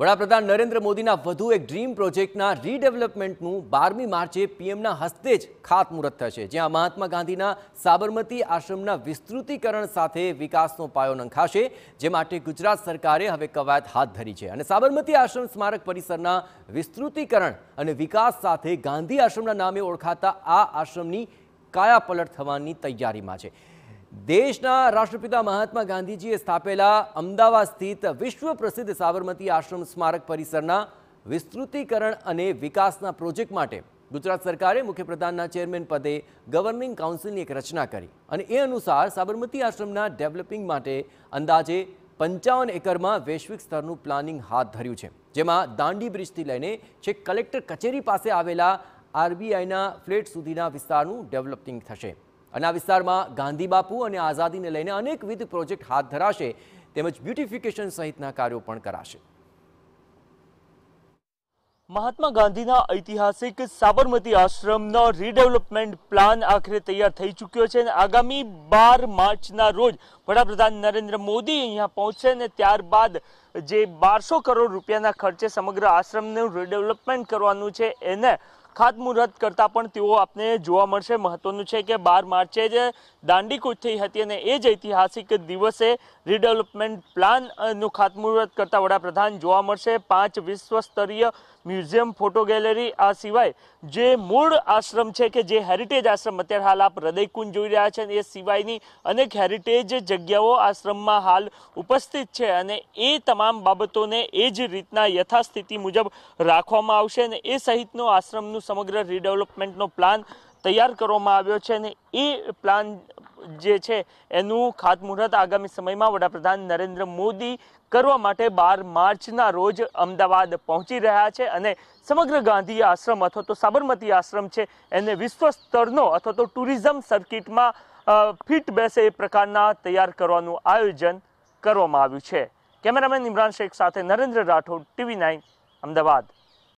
વડાપ્રધાન નરેન્દ્ર મોદીના વધુ એક ડ્રીમ પ્રોજેક્ટના રીડેવલપમેન્ટનું બારમી માર્ચે પીએમના હસ્તે જ ખાતમુહૂર્ત થશે જ્યાં મહાત્મા ગાંધીના સાબરમતી આશ્રમના વિસ્તૃતીકરણ સાથે વિકાસનો પાયો નંખાશે જે માટે ગુજરાત સરકારે હવે કવાયત હાથ ધરી છે અને સાબરમતી આશ્રમ સ્મારક પરિસરના વિસ્તૃતીકરણ અને વિકાસ સાથે ગાંધી આશ્રમના નામે ઓળખાતા આ આશ્રમની કાયાપલટ થવાની તૈયારીમાં છે દેશના રાષ્ટ્રપિતા મહાત્મા ગાંધીજીએ સ્થાપેલા અમદાવાદ સ્થિત વિશ્વ પ્રસિદ્ધ સાબરમતી આશ્રમ સ્મારક પરિસરના વિસ્તૃતીકરણ અને વિકાસના પ્રોજેક્ટ માટે ગુજરાત સરકારે મુખ્યપ્રધાનના ચેરમેન પદે ગવર્નિંગ કાઉન્સિલની એક રચના કરી અને એ અનુસાર સાબરમતી આશ્રમના ડેવલપિંગ માટે અંદાજે પંચાવન એકરમાં વૈશ્વિક સ્તરનું પ્લાનિંગ હાથ ધર્યું છે જેમાં દાંડી બ્રિજથી લઈને છેક કલેક્ટર કચેરી પાસે આવેલા આરબીઆઈના ફ્લેટ સુધીના વિસ્તારનું ડેવલપિંગ થશે અને વિસ્તારમાં ગાંધી બાપુ અને આઝાદીને લઈને અનેકવિધ પ્રોજેક્ટ હાથ ધરાશે તેમજ બ્યુટિફિકેશન સહિતના કાર્યો પણ કરાશે મહાત્મા ગાંધીના ઐતિહાસિક સાબરમતી આશ્રમનો રીડેવલપમેન્ટ પ્લાન આખરે તૈયાર થઈ ચૂક્યો છે અને આગામી બાર માર્ચના રોજ વડાપ્રધાન નરેન્દ્ર મોદી અહીંયા પહોંચશે અને ત્યારબાદ જે બારસો કરોડ રૂપિયાના ખર્ચે સમગ્ર આશ્રમનું રીડેવલપમેન્ટ કરવાનું છે એને ખાતમુહૂર્ત કરતાં પણ તેઓ આપને જોવા મળશે મહત્વનું છે કે બાર માર્ચે જ દાંડીકૂચ થઈ હતી અને એ જ ઐતિહાસિક દિવસે રીડેવલપમેન્ટ પ્લાનનું ખાતમુહૂર્ત કરતાં વડાપ્રધાન જોવા મળશે પાંચ વિશ્વસ્તરીય મ્યુઝિયમ ફોટો ગેલેરી આ સિવાય જે મૂળ આશ્રમ છે કે જે હેરિટેજ આશ્રમ અત્યારે હાલ આપ હૃદયકુંજ જોઈ રહ્યા છે એ સિવાયની અનેક હેરિટેજ જગ્યાઓ આશ્રમમાં હાલ ઉપસ્થિત છે અને એ તમામ બાબતોને એ જ રીતના યથાસ્થિતિ મુજબ રાખવામાં આવશે અને એ સહિતનો આશ્રમનું ગામનું સમગ્ર રીડેવલપમેન્ટનો પ્લાન તૈયાર કરવામાં આવ્યો છે અને એ પ્લાન જે છે એનું ખાતમુહૂર્ત આગામી સમયમાં વડાપ્રધાન નરેન્દ્ર મોદી કરવા માટે બાર માર્ચના રોજ અમદાવાદ પહોંચી રહ્યા છે અને સમગ્ર ગાંધી આશ્રમ અથવા તો સાબરમતી આશ્રમ છે એને વિશ્વ સ્તરનો અથવા તો ટુરિઝમ સર્કિટમાં ફિટ બેસે એ પ્રકારના તૈયાર કરવાનું આયોજન કરવામાં આવ્યું છે કેમેરામેન ઇમરાન શેખ સાથે નરેન્દ્ર રાઠોડ ટીવી નાઇન અમદાવાદ